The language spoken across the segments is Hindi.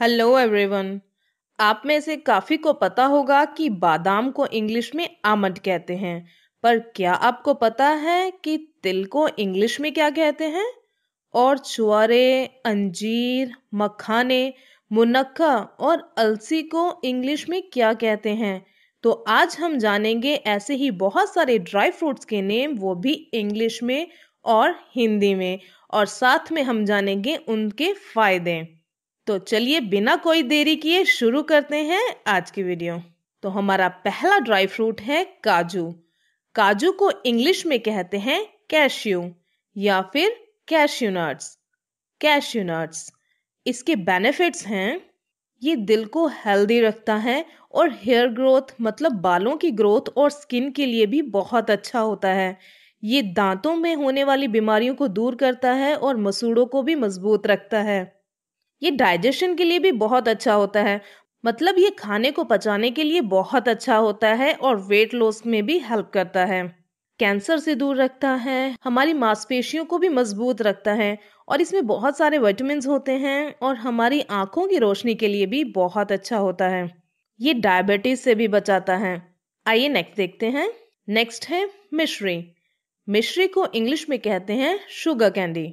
हेलो एवरीवन आप में से काफ़ी को पता होगा कि बादाम को इंग्लिश में आमट कहते हैं पर क्या आपको पता है कि तिल को इंग्लिश में क्या कहते हैं और चुआरे अंजीर मखाने मुनक्का और अलसी को इंग्लिश में क्या कहते हैं तो आज हम जानेंगे ऐसे ही बहुत सारे ड्राई फ्रूट्स के नेम वो भी इंग्लिश में और हिंदी में और साथ में हम जानेंगे उनके फ़ायदे तो चलिए बिना कोई देरी किए शुरू करते हैं आज की वीडियो तो हमारा पहला ड्राई फ्रूट है काजू काजू को इंग्लिश में कहते हैं कैश्यू या फिर कैश्यू नट्स कैश्यू नट्स इसके बेनिफिट्स हैं ये दिल को हेल्दी रखता है और हेयर ग्रोथ मतलब बालों की ग्रोथ और स्किन के लिए भी बहुत अच्छा होता है ये दांतों में होने वाली बीमारियों को दूर करता है और मसूड़ों को भी मजबूत रखता है ये डाइजेशन के लिए भी बहुत अच्छा होता है मतलब ये खाने को पचाने के लिए बहुत अच्छा होता है और वेट लॉस में भी हेल्प करता है कैंसर से दूर रखता है हमारी मांसपेशियों को भी मजबूत रखता है और इसमें बहुत सारे विटामिन होते हैं और हमारी आंखों की रोशनी के लिए भी बहुत अच्छा होता है ये डायबिटीज से भी बचाता है आइए नेक्स्ट देखते हैं नेक्स्ट है मिश्री मिश्री को इंग्लिश में कहते हैं शुगर कैंडी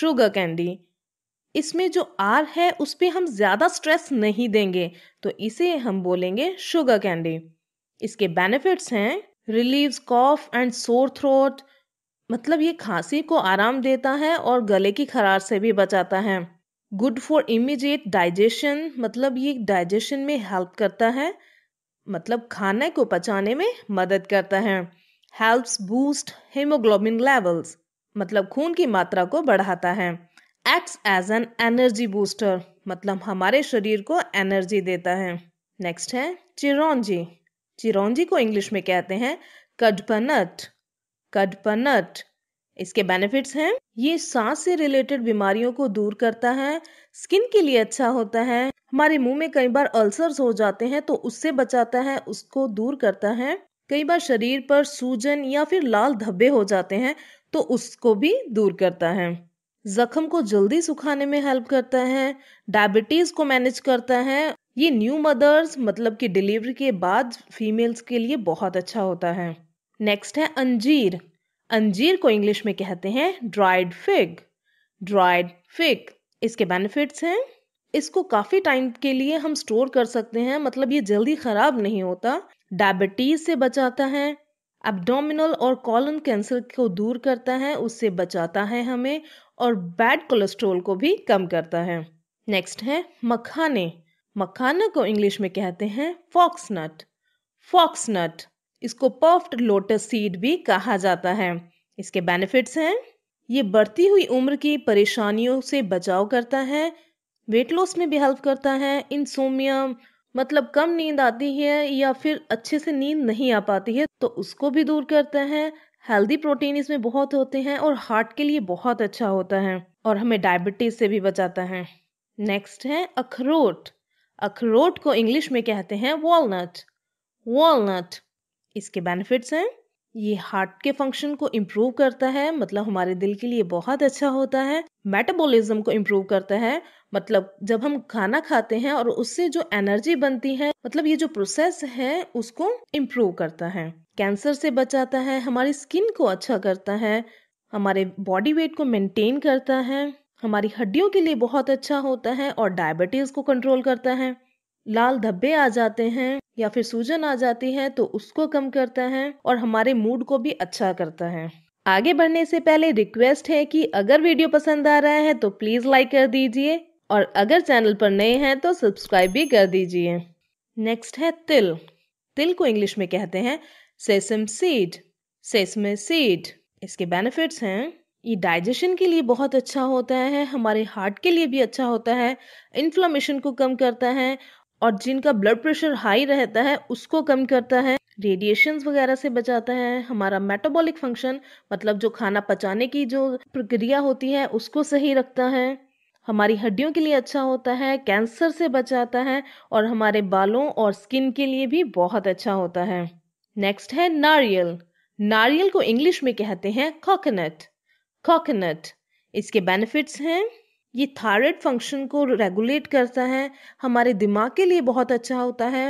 शुगर कैंडी इसमें जो आर है उस पर हम ज़्यादा स्ट्रेस नहीं देंगे तो इसे हम बोलेंगे शुगर कैंडी इसके बेनिफिट्स हैं relieve cough and sore throat मतलब ये खांसी को आराम देता है और गले की खरार से भी बचाता है गुड फॉर इमीडिएट डाइजेशन मतलब ये डाइजेशन में हेल्प करता है मतलब खाने को पचाने में मदद करता है हेल्प्स बूस्ट हेमोग्लोबिन लेवल्स मतलब खून की मात्रा को बढ़ाता है acts as an energy booster मतलब हमारे शरीर को एनर्जी देता है नेक्स्ट है चिरौंजी चिरौंजी को इंग्लिश में कहते हैं कडपनट कडपनट इसके बेनिफिट्स हैं ये सांस से रिलेटेड बीमारियों को दूर करता है स्किन के लिए अच्छा होता है हमारे मुंह में कई बार अल्सर्स हो जाते हैं तो उससे बचाता है उसको दूर करता है कई बार शरीर पर सूजन या फिर लाल धब्बे हो जाते हैं तो उसको भी दूर करता है जख्म को जल्दी सुखाने में हेल्प करता है डायबिटीज़ को मैनेज करता है ये न्यू मदर्स मतलब कि डिलीवरी के बाद फीमेल्स के लिए बहुत अच्छा होता है नेक्स्ट है अंजीर अंजीर को इंग्लिश में कहते हैं ड्राइड फिग ड्राइड फिग इसके बेनिफिट्स हैं इसको काफ़ी टाइम के लिए हम स्टोर कर सकते हैं मतलब ये जल्दी ख़राब नहीं होता डायबिटीज़ से बचाता है एब्डोमिनल और कॉलन कैंसर को दूर करता है उससे बचाता है हमें और बैड कोलेस्ट्रोल को भी कम करता है नेक्स्ट है मखाने मखाने को इंग्लिश में कहते हैं फॉक्स नट इसको पफ्ड लोटस सीड भी कहा जाता है इसके बेनिफिट्स हैं ये बढ़ती हुई उम्र की परेशानियों से बचाव करता है वेट लॉस में भी हेल्प करता है इंसोमिया मतलब कम नींद आती है या फिर अच्छे से नींद नहीं आ पाती है तो उसको भी दूर करता है हेल्दी प्रोटीन इसमें बहुत होते हैं और हार्ट के लिए बहुत अच्छा होता है और हमें डायबिटीज से भी बचाता है नेक्स्ट है अखरोट अखरोट को इंग्लिश में कहते हैं वॉलनट वॉलनट इसके बेनिफिट्स हैं ये हार्ट के फंक्शन को इम्प्रूव करता है मतलब हमारे दिल के लिए बहुत अच्छा होता है मेटाबॉलिज्म को इम्प्रूव करता है मतलब जब हम खाना खाते हैं और उससे जो एनर्जी बनती है मतलब ये जो प्रोसेस है उसको इम्प्रूव करता है कैंसर से बचाता है हमारी स्किन को अच्छा करता है हमारे बॉडी वेट को मेंटेन करता है हमारी हड्डियों के लिए बहुत अच्छा होता है और डायबिटीज़ को कंट्रोल करता है लाल धब्बे आ जाते हैं या फिर सूजन आ जाती है तो उसको कम करता है और हमारे मूड को भी अच्छा करता है आगे बढ़ने से पहले रिक्वेस्ट है कि अगर वीडियो पसंद आ रहा है तो प्लीज़ लाइक कर दीजिए और अगर चैनल पर नए हैं तो सब्सक्राइब भी कर दीजिए नेक्स्ट है तिल तिल को इंग्लिश में कहते हैं सेसम सीड सेसमे सीड इसके बेनिफिट्स हैं ये डाइजेशन के लिए बहुत अच्छा होता है हमारे हार्ट के लिए भी अच्छा होता है इन्फ्लामेशन को कम करता है और जिनका ब्लड प्रेशर हाई रहता है उसको कम करता है रेडिएशन वगैरह से बचाता है हमारा मेटाबॉलिक फंक्शन मतलब जो खाना पचाने की जो प्रक्रिया होती है उसको सही रखता है हमारी हड्डियों के लिए अच्छा होता है कैंसर से बचाता है और हमारे बालों और स्किन के लिए भी बहुत अच्छा होता है नेक्स्ट है नारियल नारियल को इंग्लिश में कहते हैं कोकोनट कोकोनट इसके बेनिफिट्स हैं ये थायराइड फंक्शन को रेगुलेट करता है हमारे दिमाग के लिए बहुत अच्छा होता है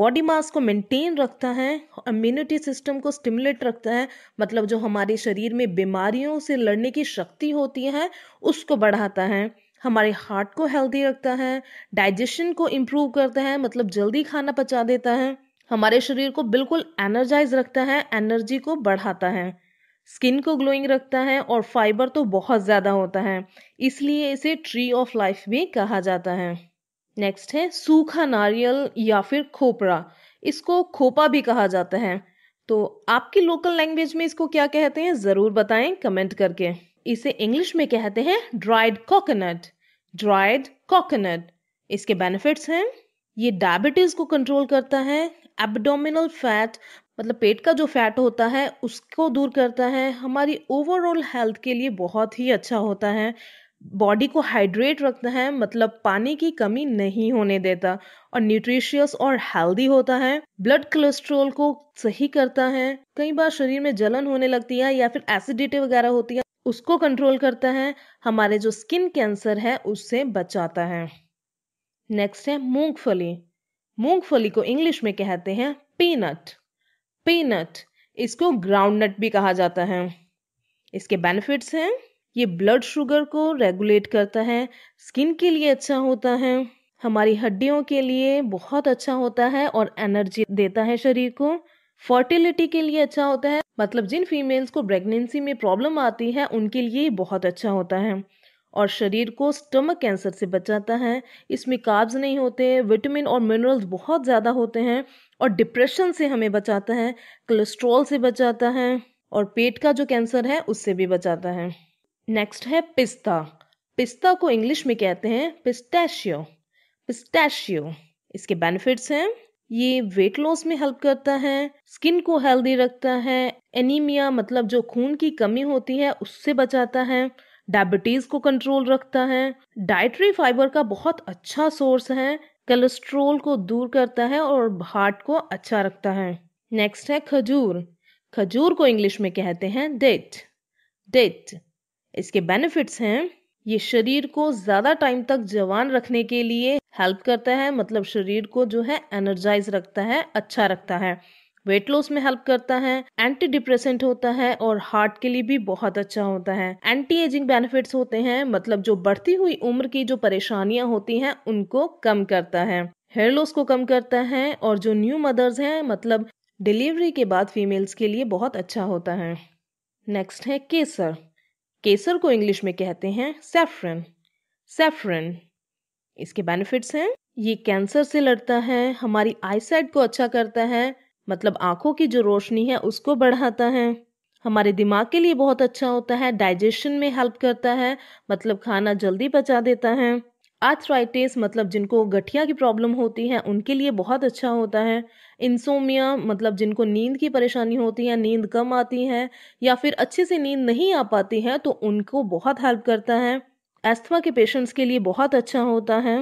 बॉडी मास को मेंटेन रखता है इम्यूनिटी सिस्टम को स्टिमुलेट रखता है मतलब जो हमारे शरीर में बीमारियों से लड़ने की शक्ति होती है उसको बढ़ाता है हमारे हार्ट को हेल्दी रखता है डाइजेशन को इम्प्रूव करता है मतलब जल्दी खाना पचा देता है हमारे शरीर को बिल्कुल एनर्जाइज रखता है एनर्जी को बढ़ाता है स्किन को ग्लोइंग रखता है और फाइबर तो बहुत ज़्यादा होता है इसलिए इसे ट्री ऑफ लाइफ भी कहा जाता है नेक्स्ट है सूखा नारियल या फिर खोपरा इसको खोपा भी कहा जाता है तो आपकी लोकल लैंग्वेज में इसको क्या कहते हैं ज़रूर बताएं कमेंट करके इसे इंग्लिश में कहते हैं ड्राइड कोकोनट ड्राइड कोकोनट इसके बेनिफिट्स हैं ये डायबिटीज़ को कंट्रोल करता है एब्डोमिनल फैट मतलब पेट का जो फैट होता है उसको दूर करता है हमारी ओवरऑल हेल्थ के लिए बहुत ही अच्छा होता है बॉडी को हाइड्रेट रखता है मतलब पानी की कमी नहीं होने देता और न्यूट्रिशियस और हेल्दी होता है ब्लड कोलेस्ट्रोल को सही करता है कई बार शरीर में जलन होने लगती है या फिर एसिडिटी वगैरह होती है उसको कंट्रोल करता है हमारे जो स्किन कैंसर है उससे बचाता है नेक्स्ट है मूंगफली मूंगफली को इंग्लिश में कहते हैं पीनट पीनट इसको ग्राउंडनट भी कहा जाता है इसके बेनिफिट्स हैं ये ब्लड शुगर को रेगुलेट करता है स्किन के लिए अच्छा होता है हमारी हड्डियों के लिए बहुत अच्छा होता है और एनर्जी देता है शरीर को फर्टिलिटी के लिए अच्छा होता है मतलब जिन फीमेल्स को प्रेगनेंसी में प्रॉब्लम आती है उनके लिए बहुत अच्छा होता है और शरीर को स्टमक कैंसर से बचाता है इसमें काब्ज नहीं होते विटामिन और मिनरल्स बहुत ज़्यादा होते हैं और डिप्रेशन से हमें बचाता है कोलेस्ट्रॉल से बचाता है और पेट का जो कैंसर है उससे भी बचाता है नेक्स्ट है पिस्ता पिस्ता को इंग्लिश में कहते हैं पिस्टैशियो पिस्टैशियो इसके बेनिफिट्स हैं ये वेट लॉस में हेल्प करता है स्किन को हेल्दी रखता है एनीमिया मतलब जो खून की कमी होती है उससे बचाता है डायबिटीज को कंट्रोल रखता है डाइटरी फाइबर का बहुत अच्छा सोर्स है कोलेस्ट्रोल को दूर करता है और हार्ट को अच्छा रखता है नेक्स्ट है खजूर खजूर को इंग्लिश में कहते हैं डेट डेट इसके बेनिफिट्स हैं ये शरीर को ज़्यादा टाइम तक जवान रखने के लिए हेल्प करता है मतलब शरीर को जो है एनर्जाइज रखता है अच्छा रखता है वेट लॉस में हेल्प करता है एंटी डिप्रेसेंट होता है और हार्ट के लिए भी बहुत अच्छा होता है एंटी एजिंग बेनिफिट्स होते हैं मतलब जो बढ़ती हुई उम्र की जो परेशानियां होती हैं उनको कम करता है हेयर लॉस को कम करता है और जो न्यू मदर्स हैं मतलब डिलीवरी के बाद फीमेल्स के लिए बहुत अच्छा होता है नेक्स्ट है केसर केसर को इंग्लिश में कहते हैं सेफ्रन सेफ्रन इसके बेनिफिट्स हैं ये कैंसर से लड़ता है हमारी आईसाइट को अच्छा करता है मतलब आँखों की जो रोशनी है उसको बढ़ाता है हमारे दिमाग के लिए बहुत अच्छा होता है डाइजेशन में हेल्प करता है मतलब खाना जल्दी पचा देता है आर्थराइटिस मतलब जिनको गठिया की प्रॉब्लम होती है उनके लिए बहुत अच्छा होता है इंसोमिया मतलब जिनको नींद की परेशानी होती है नींद कम आती है या फिर अच्छे से नींद नहीं आ पाती है तो उनको बहुत हेल्प करता है एस्थमा के पेशेंट्स के लिए बहुत अच्छा होता है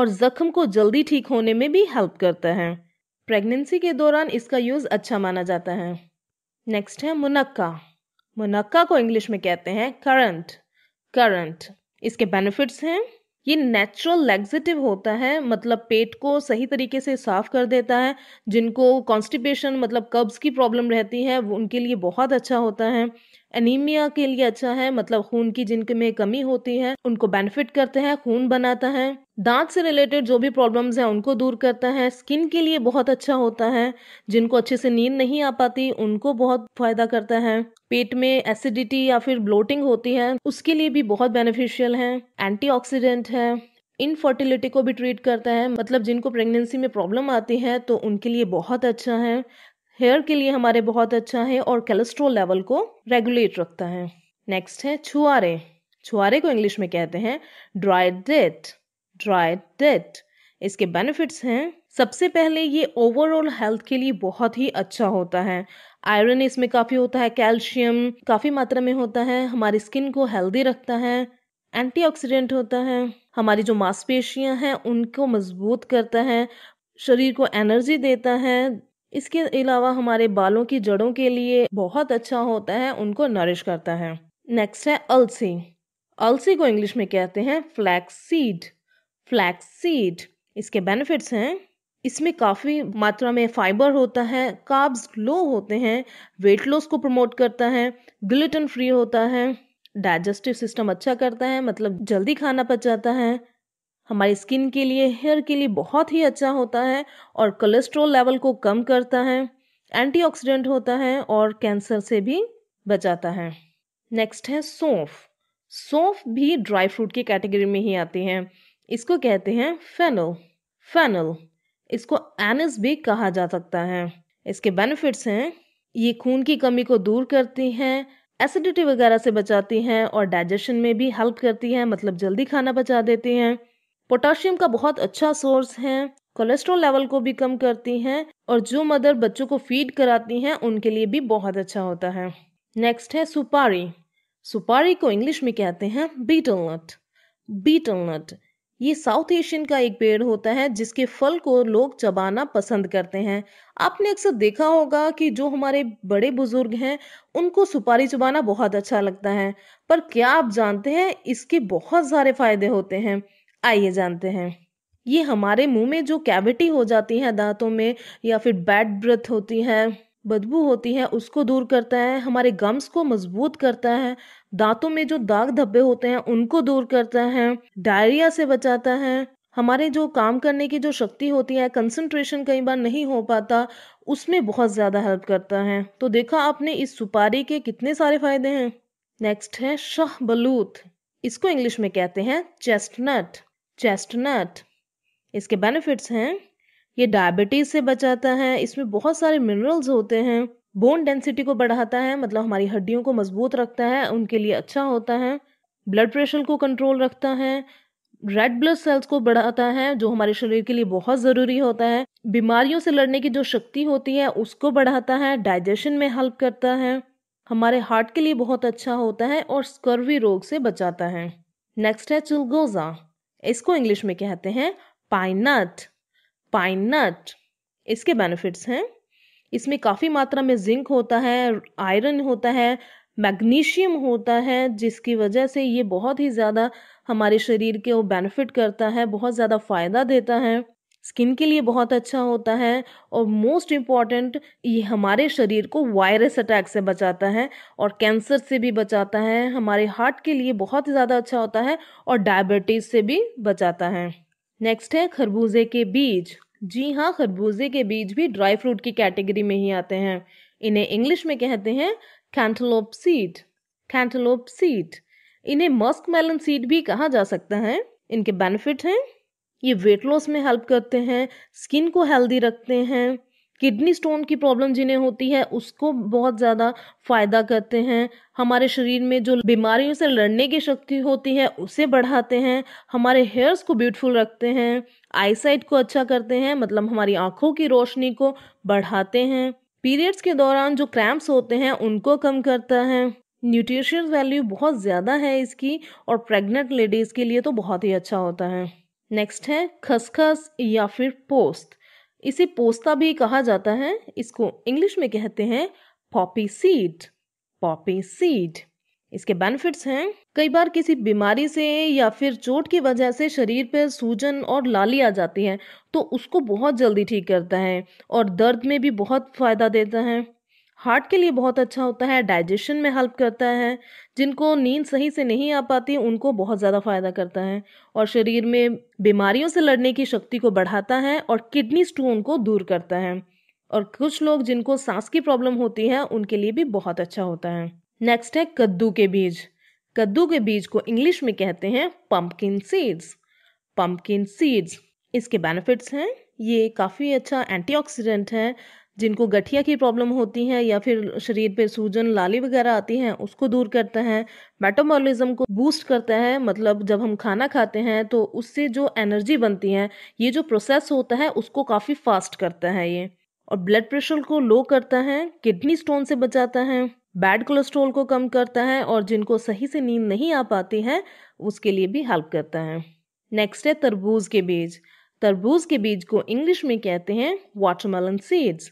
और जख्म को जल्दी ठीक होने में भी हेल्प करता है प्रेगनेंसी के दौरान इसका यूज़ अच्छा माना जाता है नेक्स्ट है मुनक्का मुनक्का को इंग्लिश में कहते हैं करंट करंट इसके बेनिफिट्स हैं ये नेचुरल लेग्जिटिव होता है मतलब पेट को सही तरीके से साफ कर देता है जिनको कॉन्स्टिपेशन मतलब कब्ज़ की प्रॉब्लम रहती है उनके लिए बहुत अच्छा होता है एनीमिया के लिए अच्छा है मतलब खून की जिनके में कमी होती है उनको बेनिफिट करते हैं खून बनाता है दांत से रिलेटेड जो भी प्रॉब्लम्स हैं उनको दूर करता है स्किन के लिए बहुत अच्छा होता है जिनको अच्छे से नींद नहीं आ पाती उनको बहुत फायदा करता है पेट में एसिडिटी या फिर ब्लोटिंग होती है उसके लिए भी बहुत बेनिफिशियल है एंटीऑक्सीडेंट है इनफर्टिलिटी को भी ट्रीट करता है मतलब जिनको प्रेगनेंसी में प्रॉब्लम आती है तो उनके लिए बहुत अच्छा है हेयर के लिए हमारे बहुत अच्छा है और कोलेस्ट्रोल लेवल को रेगुलेट रखता है नेक्स्ट है छुआरे छुआरे को इंग्लिश में कहते हैं ड्राइड डेट ड्राई डेट इसके बेनिफिट्स हैं सबसे पहले ये ओवरऑल हेल्थ के लिए बहुत ही अच्छा होता है आयरन इसमें काफ़ी होता है कैल्शियम काफ़ी मात्रा में होता है हमारी स्किन को हेल्दी रखता है एंटीऑक्सीडेंट होता है हमारी जो मांसपेशियां हैं उनको मजबूत करता है शरीर को एनर्जी देता है इसके अलावा हमारे बालों की जड़ों के लिए बहुत अच्छा होता है उनको नरिश करता है नेक्स्ट है अलसी अलसी को इंग्लिश में कहते हैं फ्लैक्स सीड फ्लैक्स सीड इसके बेनिफिट्स हैं इसमें काफ़ी मात्रा में फाइबर होता है काब्स लो होते हैं वेट लॉस को प्रमोट करता है ग्लूटन फ्री होता है डाइजेस्टिव सिस्टम अच्छा करता है मतलब जल्दी खाना पचाता है हमारी स्किन के लिए हेयर के लिए बहुत ही अच्छा होता है और कोलेस्ट्रॉल लेवल को कम करता है एंटीऑक्सीडेंट होता है और कैंसर से भी बचाता है नेक्स्ट है सौंफ सौंफ भी ड्राई फ्रूट की कैटेगरी में ही आती है इसको कहते हैं फेनल फेनल इसको एनिस भी कहा जा सकता है इसके बेनिफिट्स हैं ये खून की कमी को दूर करती हैं एसिडिटी वगैरह से बचाती हैं और डाइजेशन में भी हेल्प करती हैं मतलब जल्दी खाना बचा देती हैं पोटाशियम का बहुत अच्छा सोर्स है कोलेस्ट्रॉल लेवल को भी कम करती हैं और जो मदर बच्चों को फीड कराती हैं उनके लिए भी बहुत अच्छा होता है नेक्स्ट है सुपारी सुपारी को इंग्लिश में कहते हैं बीटल नट बीटल नट ये साउथ एशियन का एक पेड़ होता है जिसके फल को लोग चबाना पसंद करते हैं आपने अक्सर देखा होगा कि जो हमारे बड़े बुजुर्ग हैं उनको सुपारी चबाना बहुत अच्छा लगता है पर क्या आप जानते हैं इसके बहुत सारे फायदे होते हैं आइए जानते हैं ये हमारे मुंह में जो कैविटी हो जाती है दांतों में या फिर बैड ब्रथ होती है बदबू होती है उसको दूर करता है हमारे गम्स को मजबूत करता है दांतों में जो दाग धब्बे होते हैं उनको दूर करता है डायरिया से बचाता है हमारे जो काम करने की जो शक्ति होती है कंसंट्रेशन कई बार नहीं हो पाता उसमें बहुत ज़्यादा हेल्प करता है तो देखा आपने इस सुपारी के कितने सारे फायदे हैं नेक्स्ट है शह बलूत इसको इंग्लिश में कहते हैं चेस्टनट चेस्टनट इसके बेनिफिट्स हैं ये डायबिटीज़ से बचाता है इसमें बहुत सारे मिनरल्स होते हैं बोन डेंसिटी को बढ़ाता है मतलब हमारी हड्डियों को मजबूत रखता है उनके लिए अच्छा होता है ब्लड प्रेशर को कंट्रोल रखता है रेड ब्लड सेल्स को बढ़ाता है जो हमारे शरीर के लिए बहुत ज़रूरी होता है बीमारियों से लड़ने की जो शक्ति होती है उसको बढ़ाता है डाइजेशन में हेल्प करता है हमारे हार्ट के लिए बहुत अच्छा होता है और स्कर्वी रोग से बचाता है नेक्स्ट है चिलगोजा इसको इंग्लिश में कहते हैं पाइनट पाइनट इसके बेनिफिट्स हैं इसमें काफ़ी मात्रा में जिंक होता है आयरन होता है मैग्नीशियम होता है जिसकी वजह से ये बहुत ही ज़्यादा हमारे शरीर के वो बेनिफिट करता है बहुत ज़्यादा फ़ायदा देता है स्किन के लिए बहुत अच्छा होता है और मोस्ट इम्पॉर्टेंट ये हमारे शरीर को वायरस अटैक से बचाता है और कैंसर से भी बचाता है हमारे हार्ट के लिए बहुत ज़्यादा अच्छा होता है और डायबिटीज़ से भी बचाता है नेक्स्ट है खरबूजे के बीज जी हाँ खरबूजे के बीज भी ड्राई फ्रूट की कैटेगरी में ही आते हैं इन्हें इंग्लिश में कहते हैं कैंटलोप सीड कैंटलोप सीड इन्हें मस्क मेलन सीड भी कहा जा सकता है इनके बेनिफिट हैं ये वेट लॉस में हेल्प करते हैं स्किन को हेल्दी रखते हैं किडनी स्टोन की प्रॉब्लम जिन्हें होती है उसको बहुत ज़्यादा फ़ायदा करते हैं हमारे शरीर में जो बीमारियों से लड़ने की शक्ति होती है उसे बढ़ाते हैं हमारे हेयर्स को ब्यूटीफुल रखते हैं आईसाइट को अच्छा करते हैं मतलब हमारी आँखों की रोशनी को बढ़ाते हैं पीरियड्स के दौरान जो क्रैम्प्स होते हैं उनको कम करता है न्यूट्रिशियस वैल्यू बहुत ज़्यादा है इसकी और प्रेग्नेंट लेडीज़ के लिए तो बहुत ही अच्छा होता है नेक्स्ट है खसखस या फिर पोस्त इसे पोस्ता भी कहा जाता है इसको इंग्लिश में कहते हैं पॉपी सीड पॉपी सीड इसके बेनिफिट्स हैं कई बार किसी बीमारी से या फिर चोट की वजह से शरीर पर सूजन और लाली आ जाती है तो उसको बहुत जल्दी ठीक करता है और दर्द में भी बहुत फ़ायदा देता है हार्ट के लिए बहुत अच्छा होता है डाइजेशन में हेल्प करता है जिनको नींद सही से नहीं आ पाती उनको बहुत ज़्यादा फ़ायदा करता है और शरीर में बीमारियों से लड़ने की शक्ति को बढ़ाता है और किडनी स्टोन को दूर करता है और कुछ लोग जिनको सांस की प्रॉब्लम होती है उनके लिए भी बहुत अच्छा होता है नेक्स्ट है कद्दू के बीज कद्दू के बीज को इंग्लिश में कहते हैं पम्पकिन सीड्स पम्पकिन सीड्स इसके बेनिफिट्स हैं ये काफ़ी अच्छा एंटीऑक्सीडेंट है जिनको गठिया की प्रॉब्लम होती है या फिर शरीर पे सूजन लाली वगैरह आती हैं उसको दूर करता है मेटाबॉलिज्म को बूस्ट करता है मतलब जब हम खाना खाते हैं तो उससे जो एनर्जी बनती है ये जो प्रोसेस होता है उसको काफ़ी फास्ट करता है ये और ब्लड प्रेशर को लो करता है किडनी स्टोन से बचाता है बैड कोलेस्ट्रॉल को कम करता है और जिनको सही से नींद नहीं आ पाती है उसके लिए भी हेल्प करता है नेक्स्ट है तरबूज के बीज तरबूज के बीज को इंग्लिश में कहते हैं वाटरमेलन सीड्स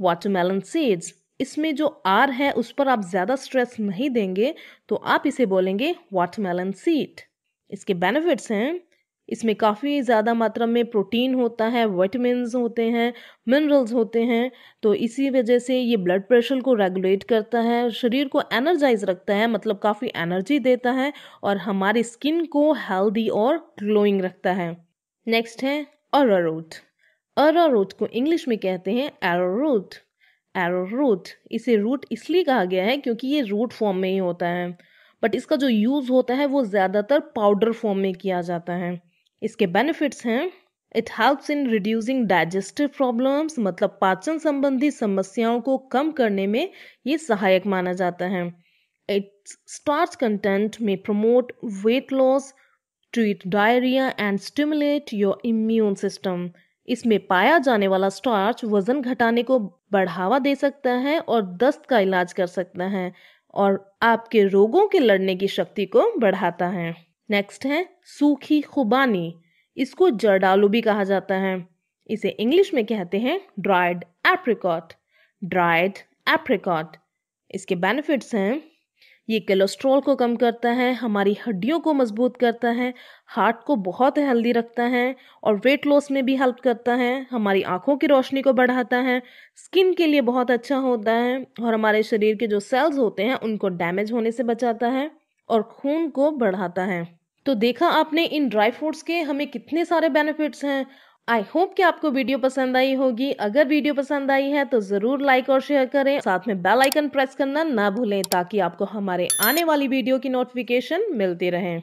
वाटरमेलन सीड्स इसमें जो आर है उस पर आप ज़्यादा स्ट्रेस नहीं देंगे तो आप इसे बोलेंगे वाटरमेलन सीड इसके बेनिफिट्स हैं इसमें काफ़ी ज़्यादा मात्रा में प्रोटीन होता है वाइटमिन होते हैं मिनरल्स होते हैं तो इसी वजह से ये ब्लड प्रेशर को रेगुलेट करता है शरीर को एनर्जाइज रखता है मतलब काफ़ी एनर्जी देता है और हमारी स्किन को हेल्दी और ग्लोइंग रखता है नेक्स्ट है अरोट अरारोट को इंग्लिश में कहते हैं एरो एरोरूट इसे रूट इसलिए कहा गया है क्योंकि ये रूट फॉर्म में ही होता है बट इसका जो यूज़ होता है वो ज़्यादातर पाउडर फॉर्म में किया जाता है इसके बेनिफिट्स हैं it helps in reducing digestive problems मतलब पाचन संबंधी समस्याओं को कम करने में ये सहायक माना जाता है its starch content in promote weight loss treat diarrhoea and stimulate your immune system इसमें पाया जाने वाला स्टार्च वजन घटाने को बढ़ावा दे सकता है और दस्त का इलाज कर सकता है और आपके रोगों के लड़ने की शक्ति को बढ़ाता है नेक्स्ट है सूखी खुबानी इसको जरडालू भी कहा जाता है इसे इंग्लिश में कहते हैं ड्राइड एप्रिकॉट ड्राइड एप्रिकॉट इसके बेनिफिट्स हैं ये कोलेस्ट्रॉल को कम करता है हमारी हड्डियों को मजबूत करता है हार्ट को बहुत हेल्दी रखता है और वेट लॉस में भी हेल्प करता है हमारी आँखों की रोशनी को बढ़ाता है स्किन के लिए बहुत अच्छा होता है और हमारे शरीर के जो सेल्स होते हैं उनको डैमेज होने से बचाता है और खून को बढ़ाता है तो देखा आपने इन ड्राई फ्रूट्स के हमें कितने सारे बेनिफिट्स हैं आई होप कि आपको वीडियो पसंद आई होगी अगर वीडियो पसंद आई है तो जरूर लाइक और शेयर करें साथ में बेल आइकन प्रेस करना ना भूलें ताकि आपको हमारे आने वाली वीडियो की नोटिफिकेशन मिलती रहे